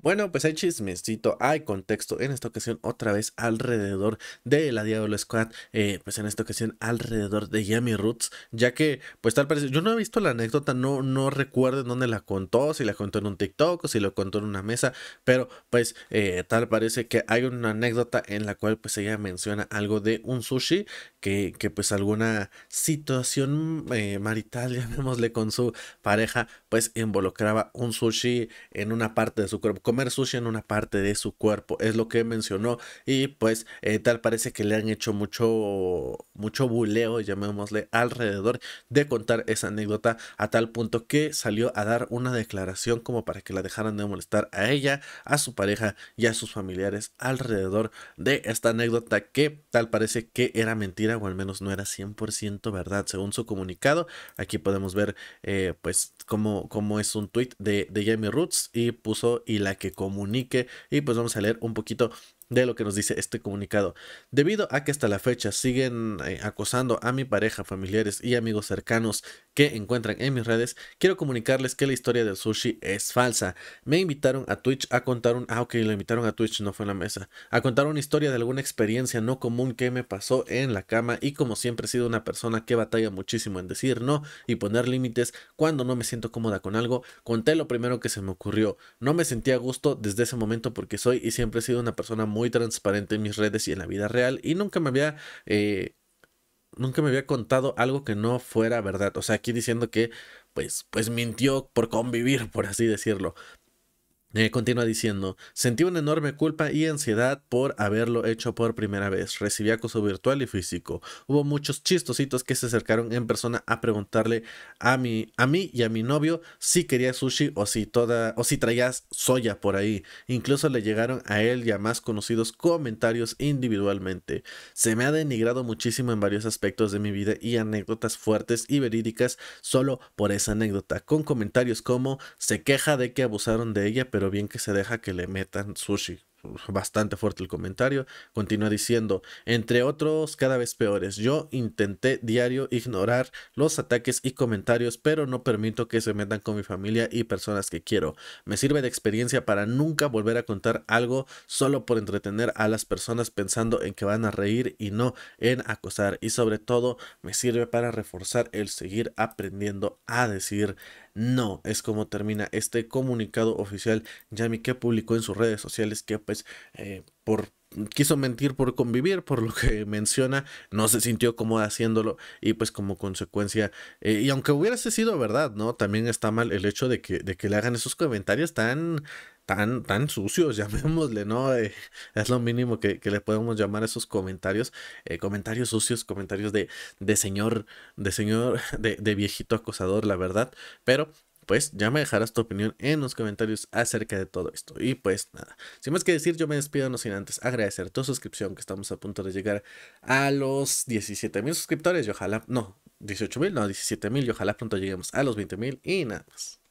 Bueno, pues hay chismecito, hay contexto en esta ocasión otra vez alrededor de la Diablo Squad, eh, pues en esta ocasión alrededor de Yami Roots, ya que pues tal parece, yo no he visto la anécdota, no, no recuerdo en dónde la contó, si la contó en un TikTok o si lo contó en una mesa, pero pues eh, tal parece que hay una anécdota en la cual pues ella menciona algo de un sushi que, que pues alguna situación eh, marital, llamémosle con su pareja, pues involucraba un sushi en una parte de su cuerpo comer sushi en una parte de su cuerpo, es lo que mencionó. Y pues eh, tal parece que le han hecho mucho, mucho buleo, llamémosle, alrededor de contar esa anécdota a tal punto que salió a dar una declaración como para que la dejaran de molestar a ella, a su pareja y a sus familiares alrededor de esta anécdota que tal parece que era mentira o al menos no era 100% verdad según su comunicado. Aquí podemos ver eh, pues cómo, cómo, es un tweet de, de Jamie Roots y puso y la que comunique y pues vamos a leer un poquito de lo que nos dice este comunicado. Debido a que hasta la fecha siguen eh, acosando a mi pareja, familiares y amigos cercanos que encuentran en mis redes, quiero comunicarles que la historia del sushi es falsa. Me invitaron a Twitch a contar un... Ah, ok, lo invitaron a Twitch, no fue en la mesa. A contar una historia de alguna experiencia no común que me pasó en la cama y como siempre he sido una persona que batalla muchísimo en decir no y poner límites cuando no me siento cómoda con algo, conté lo primero que se me ocurrió. No me sentía a gusto desde ese momento porque soy y siempre he sido una persona muy muy transparente en mis redes y en la vida real y nunca me había... Eh, nunca me había contado algo que no fuera verdad. O sea, aquí diciendo que, pues, pues mintió por convivir, por así decirlo. Eh, continúa diciendo, sentí una enorme culpa y ansiedad por haberlo hecho por primera vez. Recibí acoso virtual y físico. Hubo muchos chistositos que se acercaron en persona a preguntarle a, mí a mí y a mi novio si quería sushi o si, toda, o si traías soya por ahí. Incluso le llegaron a él y a más conocidos comentarios individualmente. Se me ha denigrado muchísimo en varios aspectos de mi vida y anécdotas fuertes y verídicas solo por esa anécdota, con comentarios como se queja de que abusaron de ella, pero bien que se deja que le metan sushi. Bastante fuerte el comentario. Continúa diciendo, entre otros cada vez peores, yo intenté diario ignorar los ataques y comentarios, pero no permito que se metan con mi familia y personas que quiero. Me sirve de experiencia para nunca volver a contar algo solo por entretener a las personas pensando en que van a reír y no en acosar. Y sobre todo me sirve para reforzar el seguir aprendiendo a decir no, es como termina este comunicado oficial Yami que publicó en sus redes sociales que pues eh, por quiso mentir por convivir, por lo que menciona, no se sintió cómoda haciéndolo y pues como consecuencia, eh, y aunque hubiese sido verdad, ¿no? También está mal el hecho de que, de que le hagan esos comentarios tan, tan, tan sucios, llamémosle, ¿no? Eh, es lo mínimo que, que, le podemos llamar a esos comentarios, eh, comentarios sucios, comentarios de, de señor, de señor, de, de viejito acosador, la verdad, pero pues ya me dejarás tu opinión en los comentarios acerca de todo esto. Y pues nada, sin más que decir, yo me despido no sin antes agradecer tu suscripción, que estamos a punto de llegar a los 17.000 mil suscriptores y ojalá, no, 18 mil, no, 17 mil y ojalá pronto lleguemos a los 20.000 mil y nada más.